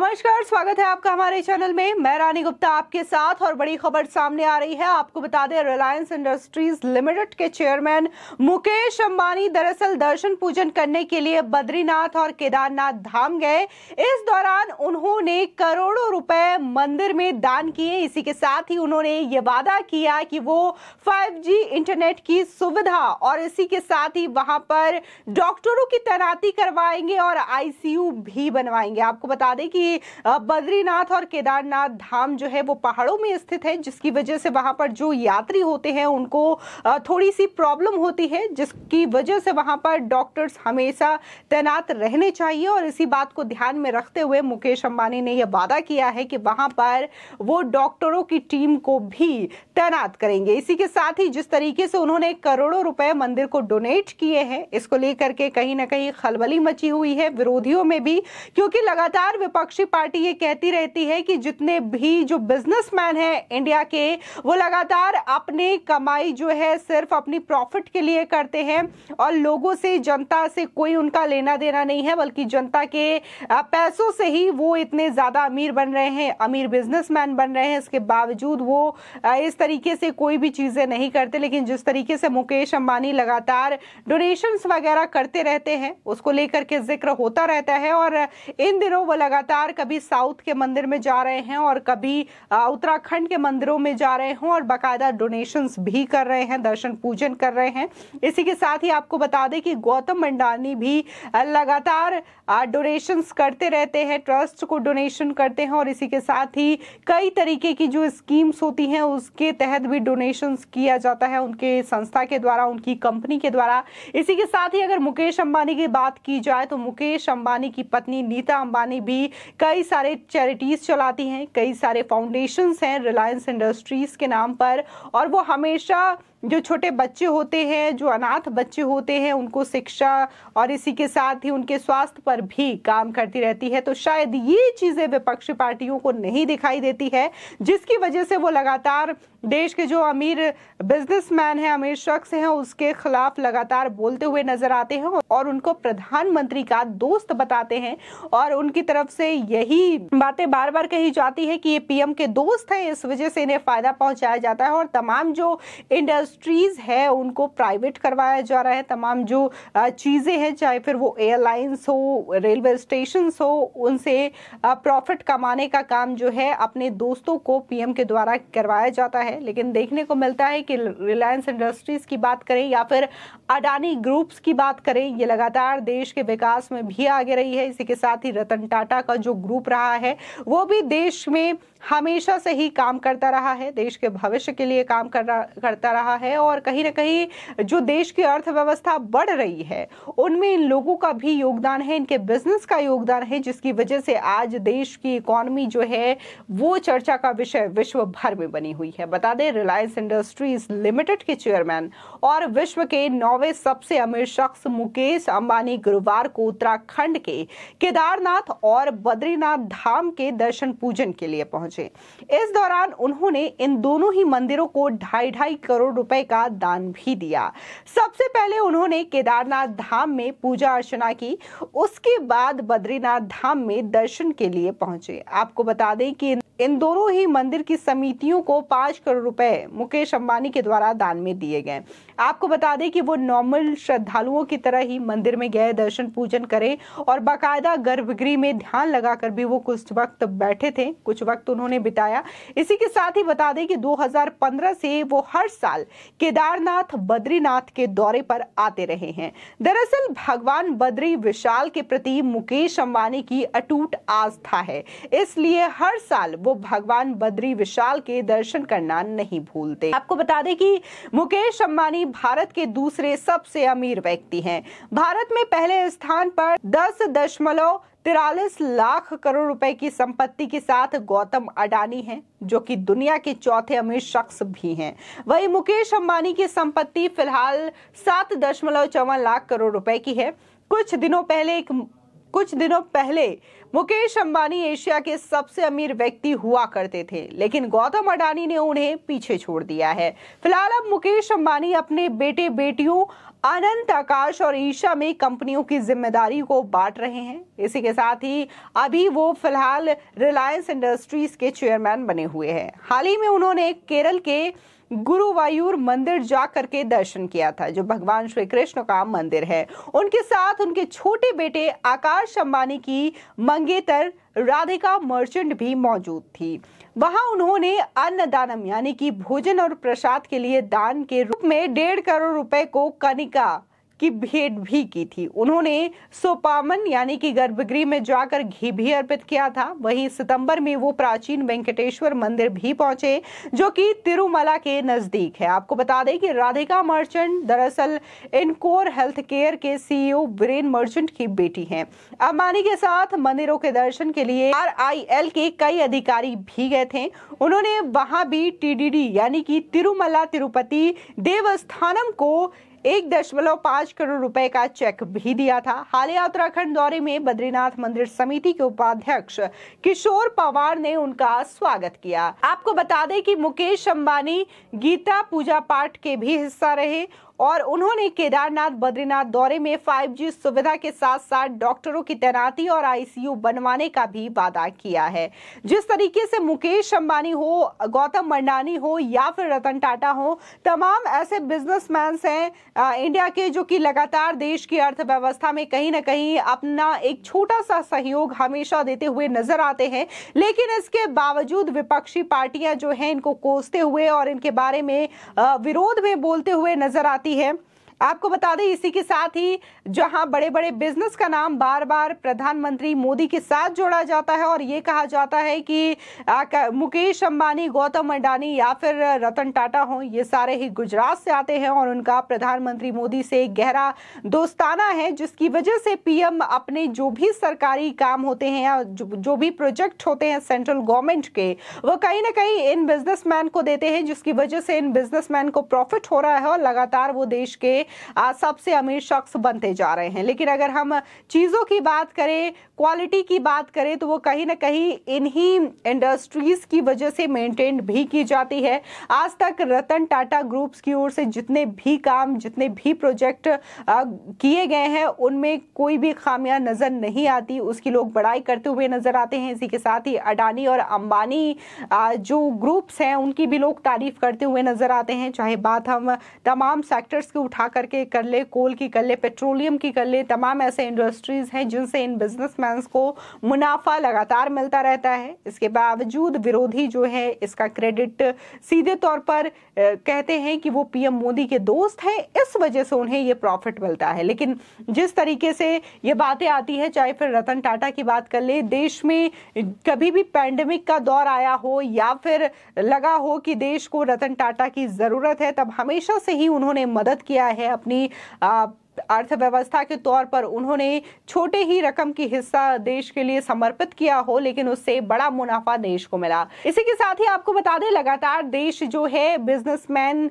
नमस्कार स्वागत है आपका हमारे चैनल में मैं रानी गुप्ता आपके साथ और बड़ी खबर सामने आ रही है आपको बता दें रिलायंस इंडस्ट्रीज लिमिटेड के चेयरमैन मुकेश अंबानी दरअसल दर्शन पूजन करने के लिए बद्रीनाथ और केदारनाथ धाम गए इस दौरान उन्होंने करोड़ों रुपए मंदिर में दान किए इसी के साथ ही उन्होंने ये वादा किया कि वो फाइव इंटरनेट की सुविधा और इसी के साथ ही वहां पर डॉक्टरों की तैनाती करवाएंगे और आईसीयू भी बनवाएंगे आपको बता दें कि बद्रीनाथ और केदारनाथ धाम जो है वो पहाड़ों में स्थित है जिसकी वजह से वहां पर जो यात्री होते हैं उनको थोड़ी सी प्रॉब्लम होती है जिसकी वजह से वहां पर डॉक्टर्स हमेशा तैनात रहने चाहिए और इसी बात को ध्यान में रखते हुए मुकेश अंबानी ने यह वादा किया है कि वहां पर वो डॉक्टरों की टीम को भी तैनात करेंगे इसी के साथ ही जिस तरीके से उन्होंने करोड़ों रुपए मंदिर को डोनेट किए हैं इसको लेकर के कहीं ना कहीं खलबली मची हुई है विरोधियों में भी क्योंकि लगातार विपक्ष विपक्षी पार्टी ये कहती रहती है कि जितने भी जो बिजनेसमैन हैं इंडिया के वो लगातार अपनी कमाई जो है सिर्फ अपनी प्रॉफिट के लिए करते हैं और लोगों से जनता से कोई उनका लेना देना नहीं है बल्कि जनता के पैसों से ही वो इतने ज़्यादा अमीर बन रहे हैं अमीर बिजनेसमैन बन रहे हैं इसके बावजूद वो इस तरीके से कोई भी चीज़ें नहीं करते लेकिन जिस तरीके से मुकेश अंबानी लगातार डोनेशंस वगैरह करते रहते हैं उसको लेकर के जिक्र होता रहता है और इन दिनों वो लगातार लगातार कभी साउथ के मंदिर में जा रहे हैं और कभी उत्तराखंड के मंदिरों में जा रहे हों और बाकायदा डोनेशंस भी कर रहे हैं दर्शन पूजन कर रहे हैं इसी के साथ ही आपको बता दें कि गौतम मंडानी भी लगातार डोनेशंस करते रहते हैं ट्रस्ट को डोनेशन करते हैं और इसी के साथ ही कई तरीके की जो स्कीम्स होती हैं उसके तहत भी डोनेशंस किया जाता है उनके संस्था के द्वारा उनकी कंपनी के द्वारा इसी के साथ ही अगर मुकेश अंबानी की बात की जाए तो मुकेश अंबानी की पत्नी नीता अंबानी भी कई सारे चैरिटीज़ चलाती हैं कई सारे फाउंडेशंस हैं रिलायंस इंडस्ट्रीज़ के नाम पर और वो हमेशा जो छोटे बच्चे होते हैं जो अनाथ बच्चे होते हैं उनको शिक्षा और इसी के साथ ही उनके स्वास्थ्य पर भी काम करती रहती है तो शायद ये चीज़ें विपक्षी पार्टियों को नहीं दिखाई देती है जिसकी वजह से वो लगातार देश के जो अमीर बिजनेसमैन हैं अमीर शख्स हैं उसके खिलाफ लगातार बोलते हुए नजर आते हैं और उनको प्रधानमंत्री का दोस्त बताते हैं और उनकी तरफ से यही बातें बार बार कही जाती है कि ये पीएम के दोस्त हैं इस वजह से इन्हें फायदा पहुंचाया जाता है और तमाम जो इंडस्ट्रीज है उनको प्राइवेट करवाया जा रहा है तमाम जो चीज़ें हैं चाहे फिर वो एयरलाइंस हो रेलवे स्टेशन हो उनसे प्रॉफिट कमाने का काम जो है अपने दोस्तों को पीएम के द्वारा करवाया जाता है है लेकिन देखने को मिलता है कि रिलायंस इंडस्ट्रीज़ की बात करें या फिर अडानी ग्रुप्स की बात करें ये लगातार देश के विकास में भी आगे रही है इसी के साथ ही रतन टाटा का जो ग्रुप रहा है वो भी देश में हमेशा से ही काम करता रहा है देश के भविष्य के लिए काम कर रहा, करता रहा है और कहीं ना कहीं जो देश की अर्थव्यवस्था बढ़ रही है उनमें इन लोगों का भी योगदान है इनके बिजनेस का योगदान है जिसकी वजह से आज देश की इकोनॉमी जो है वो चर्चा का विषय विश्व भर में बनी हुई है बता दें रिलायंस इंडस्ट्रीज लिमिटेड के चेयरमैन और विश्व के नौवे सबसे अमीर शख्स मुकेश अंबानी गुरुवार को उत्तराखंड के केदारनाथ और बद्रीनाथ धाम के दर्शन पूजन के लिए पहुंचे इस दौरान उन्होंने इन दोनों ही मंदिरों को ढाई ढाई करोड़ रुपए का दान भी दिया सबसे पहले उन्होंने केदारनाथ धाम में पूजा अर्चना की उसके बाद बद्रीनाथ धाम में दर्शन के लिए पहुंचे आपको बता दें कि इन दोनों ही मंदिर की समितियों को पाँच करोड़ रुपए मुकेश अंबानी के द्वारा दान में दिए गए आपको बता दें कि वो नॉर्मल श्रद्धालुओं की तरह ही मंदिर में गए दर्शन पूजन करें और बाकायदा गर्भगृह में ध्यान लगाकर भी वो कुछ वक्त बैठे थे कुछ वक्त उन्होंने बिताया इसी के साथ ही बता दें कि 2015 से वो हर साल केदारनाथ बद्रीनाथ के दौरे पर आते रहे हैं दरअसल भगवान बद्री विशाल के प्रति मुकेश अंबानी की अटूट आस्था है इसलिए हर साल वो भगवान बद्री विशाल के दर्शन करना नहीं भूलते आपको बता दें कि मुकेश अम्बानी भारत के दूसरे सबसे अमीर व्यक्ति हैं भारत में पहले स्थान पर दस दशमलव तिरालीस लाख करोड़ रुपए की संपत्ति के साथ गौतम अडानी हैं जो कि दुनिया के चौथे अमीर शख्स भी हैं वहीं मुकेश अंबानी की संपत्ति फिलहाल सात दशमलव चौवन लाख करोड़ रुपए की है कुछ दिनों पहले एक कुछ दिनों पहले मुकेश अंबानी एशिया के सबसे अमीर व्यक्ति हुआ करते थे लेकिन गौतम अडानी ने उन्हें पीछे छोड़ दिया है फिलहाल अब मुकेश अंबानी अपने बेटे बेटियों अनंत आकाश और ईशा में कंपनियों की जिम्मेदारी को बांट रहे हैं इसी के साथ ही अभी वो फिलहाल रिलायंस इंडस्ट्रीज के चेयरमैन बने हुए हैं हाल ही में उन्होंने केरल के गुरुवायूर मंदिर जा करके दर्शन किया था जो भगवान श्री कृष्ण का मंदिर है उनके साथ उनके छोटे बेटे आकाश अंबानी की मंगेतर राधिका मर्चेंट भी मौजूद थी वहां उन्होंने अन्न दानम यानी कि भोजन और प्रसाद के लिए दान के रूप में डेढ़ करोड़ रुपए को कनिका की भेंट भी की थी उन्होंने सोपामन यानी कि गर्भगृह में जाकर घी भी अर्पित किया था वहीं सितंबर में वो प्राचीन वेंकटेश्वर मंदिर भी पहुंचे जो कि तिरुमला के नजदीक है आपको बता दें कि राधिका मर्चेंट दरअसल इनकोर हेल्थ केयर के सीईओ ब्रेन मर्चेंट की बेटी हैं अंबानी के साथ मंदिरों के दर्शन के लिए आर के कई अधिकारी भी गए थे उन्होंने वहां भी टीडीडी यानी कि तिरुमला तिरुपति देवस्थानम को एक दशमलव पाँच करोड़ रुपए का चेक भी दिया था हालिया उत्तराखंड दौरे में बद्रीनाथ मंदिर समिति के उपाध्यक्ष किशोर पवार ने उनका स्वागत किया आपको बता दें कि मुकेश अंबानी गीता पूजा पाठ के भी हिस्सा रहे और उन्होंने केदारनाथ बद्रीनाथ दौरे में 5G सुविधा के साथ साथ डॉक्टरों की तैनाती और आईसीयू बनवाने का भी वादा किया है जिस तरीके से मुकेश अंबानी हो गौतम मंडानी हो या फिर रतन टाटा हो तमाम ऐसे बिजनेसमैन हैं इंडिया के जो कि लगातार देश की अर्थव्यवस्था में कहीं ना कहीं अपना एक छोटा सा सहयोग हमेशा देते हुए नजर आते हैं लेकिन इसके बावजूद विपक्षी पार्टियां जो हैं इनको कोसते हुए और इनके बारे में विरोध में बोलते हुए नजर आती है आपको बता दें इसी के साथ ही जहां बड़े बड़े बिजनेस का नाम बार बार प्रधानमंत्री मोदी के साथ जोड़ा जाता है और ये कहा जाता है कि मुकेश अंबानी गौतम अडानी या फिर रतन टाटा हों ये सारे ही गुजरात से आते हैं और उनका प्रधानमंत्री मोदी से गहरा दोस्ताना है जिसकी वजह से पीएम अपने जो भी सरकारी काम होते हैं या जो भी प्रोजेक्ट होते हैं सेंट्रल गवर्नमेंट के वो कहीं ना कहीं इन बिजनेसमैन को देते हैं जिसकी वजह से इन बिजनेसमैन को प्रॉफिट हो रहा है और लगातार वो देश के सबसे अमीर शख्स बनते जा रहे हैं लेकिन अगर हम चीज़ों की बात करें क्वालिटी की बात करें तो वो कहीं ना कहीं इन्हीं इंडस्ट्रीज़ की वजह से मेंटेन भी की जाती है आज तक रतन टाटा ग्रुप्स की ओर से जितने भी काम जितने भी प्रोजेक्ट किए गए हैं उनमें कोई भी खामियां नज़र नहीं आती उसकी लोग बड़ाई करते हुए नज़र आते हैं इसी के साथ ही अडानी और अंबानी जो ग्रुप्स हैं उनकी भी लोग तारीफ करते हुए नज़र आते हैं चाहे बात हम तमाम सेक्टर्स को उठाकर के कर ले कोल की कर ले पेट्रोलियम की कर ले तमाम ऐसे इंडस्ट्रीज़ हैं जिनसे इन बिजनेसमैन को मुनाफा लगातार मिलता रहता है इसके बावजूद विरोधी जो है इसका क्रेडिट सीधे तौर पर कहते हैं कि वो पीएम मोदी के दोस्त हैं इस वजह से उन्हें ये प्रॉफिट मिलता है लेकिन जिस तरीके से ये बातें आती है चाहे फिर रतन टाटा की बात कर ले देश में कभी भी पैंडमिक का दौर आया हो या फिर लगा हो कि देश को रतन टाटा की ज़रूरत है तब हमेशा से ही उन्होंने मदद किया है अपनी अर्थव्यवस्था के तौर पर उन्होंने छोटे ही रकम की हिस्सा देश के लिए समर्पित किया हो लेकिन उससे बड़ा मुनाफा देश को मिला इसी के साथ ही आपको बता दें लगातार देश जो है बिजनेसमैन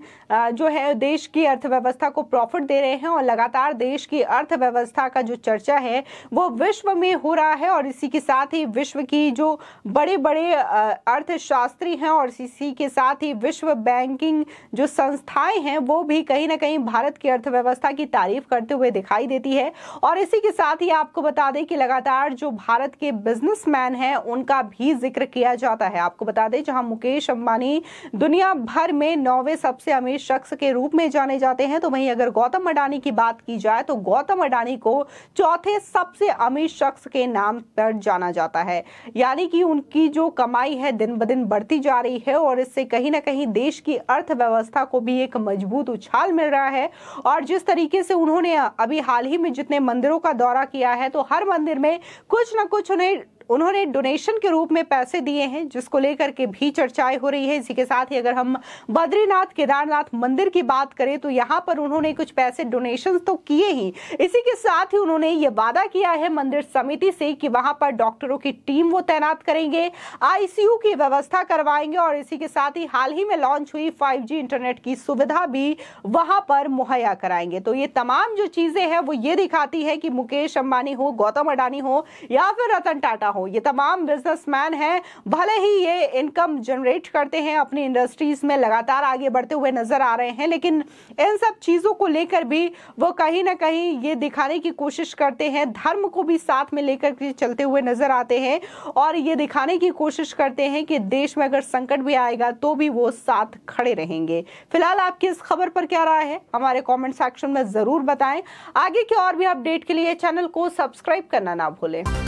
जो है देश की अर्थव्यवस्था को प्रॉफिट दे रहे हैं और लगातार देश की अर्थव्यवस्था का जो चर्चा है वो विश्व में हो रहा है और इसी के साथ ही विश्व की जो बड़े बड़े अर्थशास्त्री हैं और इसी के साथ ही विश्व बैंकिंग जो संस्थाएं हैं वो भी कहीं ना कहीं भारत की अर्थव्यवस्था की तारीफ कर करते हुए दिखाई देती है और इसी के साथ ही आपको बता दें कि लगातार जो भारत के बिजनेसमैन हैं उनका भी जिक्र किया जाता है आपको बता दें जहां मुकेश अंबानी दुनिया भर में नौवे सबसे अमीर शख्स के रूप में जाने जाते हैं तो वहीं अगर गौतम अडानी की बात की जाए तो गौतम अडानी को चौथे सबसे अमीर शख्स के नाम पर जाना जाता है यानी कि उनकी जो कमाई है दिन ब दिन बढ़ती जा रही है और इससे कहीं ना कहीं देश की अर्थव्यवस्था को भी एक मजबूत उछाल मिल रहा है और जिस तरीके से उन्होंने उन्होंने अभी हाल ही में जितने मंदिरों का दौरा किया है तो हर मंदिर में कुछ ना कुछ उन्हें उन्होंने डोनेशन के रूप में पैसे दिए हैं जिसको लेकर के भी चर्चाएं हो रही है इसी के साथ ही अगर हम बद्रीनाथ केदारनाथ मंदिर की बात करें तो यहाँ पर उन्होंने कुछ पैसे डोनेशन तो किए ही इसी के साथ ही उन्होंने ये वादा किया है मंदिर समिति से कि वहां पर डॉक्टरों की टीम वो तैनात करेंगे आईसीयू की व्यवस्था करवाएंगे और इसी के साथ ही हाल ही में लॉन्च हुई फाइव इंटरनेट की सुविधा भी वहां पर मुहैया कराएंगे तो ये तमाम जो चीजें हैं वो ये दिखाती है कि मुकेश अंबानी हो गौतम अडानी हो या फिर रतन टाटा हो हो ये तमाम बिजनेसमैन हैं भले ही ये इनकम जनरेट करते हैं अपनी इंडस्ट्रीज में लगातार आगे बढ़ते हुए नजर आ रहे हैं लेकिन इन सब चीज़ों को लेकर भी वो कहीं ना कहीं ये दिखाने की कोशिश करते हैं धर्म को भी साथ में लेकर के चलते हुए नजर आते हैं और ये दिखाने की कोशिश करते हैं कि देश में अगर संकट भी आएगा तो भी वो साथ खड़े रहेंगे फिलहाल आपकी इस खबर पर क्या राय है हमारे कमेंट सेक्शन में ज़रूर बताएं आगे की और भी अपडेट के लिए चैनल को सब्सक्राइब करना ना भूलें